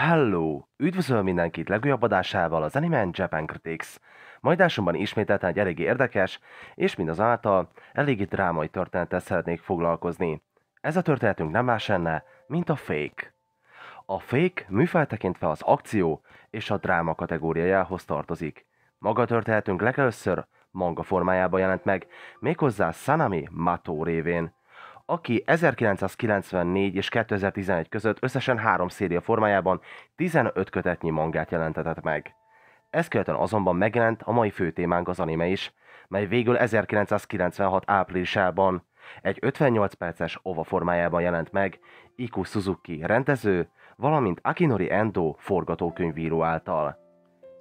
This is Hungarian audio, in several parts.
Hello! Üdvözlöm mindenkit legújabb adásával az Anime Japan Critics. Majdásomban ismételten egy eléggé érdekes, és mindazáltal eléggé drámai történetet szeretnék foglalkozni. Ez a történetünk nem más lenne, mint a fake. A fake műfeltekintve az akció és a dráma kategóriájához tartozik. Maga történetünk legelőször manga formájában jelent meg, méghozzá Sanami Mato révén – aki 1994 és 2011 között összesen három széria formájában 15 kötetnyi mangát jelentetett meg. Ezt követően azonban megjelent a mai főtémánk az anime is, mely végül 1996 áprilisában egy 58 perces ova formájában jelent meg Iku Suzuki rendező, valamint Akinori Endo forgatókönyvíró által.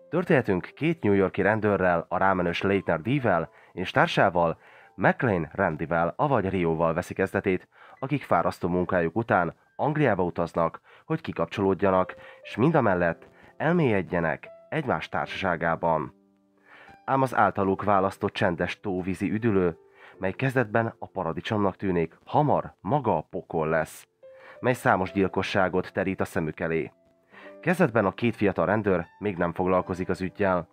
Történetünk két New Yorki rendőrrel, a rámenős Leitner D-vel és társával McLean Randivel, avagy Rióval veszi kezdetét, akik fárasztó munkájuk után Angliába utaznak, hogy kikapcsolódjanak, és mindamellett elmélyedjenek egymás társaságában. Ám az általuk választott csendes tóvízi üdülő, mely kezdetben a paradicsomnak tűnik, hamar maga a pokol lesz, mely számos gyilkosságot terít a szemük elé. Kezdetben a két fiatal rendőr még nem foglalkozik az ügyjel,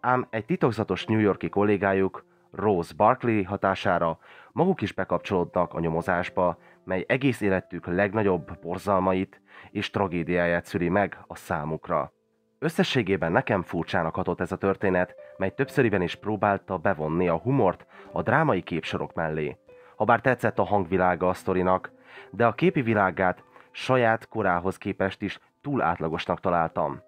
ám egy titokzatos New Yorki kollégájuk Rose Barkley hatására maguk is bekapcsolódtak a nyomozásba, mely egész életük legnagyobb borzalmait és tragédiáját szüli meg a számukra. Összességében nekem furcsának hatott ez a történet, mely többszöriben is próbálta bevonni a humort a drámai képsorok mellé. Habár tetszett a hangvilága a sztorinak, de a képi világát saját korához képest is túl átlagosnak találtam.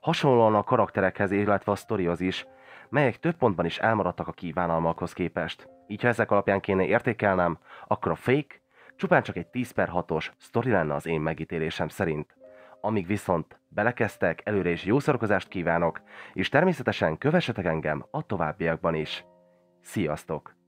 Hasonlóan a karakterekhez, illetve a sztorihoz is, melyek több pontban is elmaradtak a kívánalmakhoz képest. Így ha ezek alapján kéne értékelnem, akkor a Fake csupán csak egy 10 per 6-os sztori lenne az én megítélésem szerint. Amíg viszont belekeztek, előre is jó szorokozást kívánok, és természetesen kövessetek engem a továbbiakban is. Sziasztok!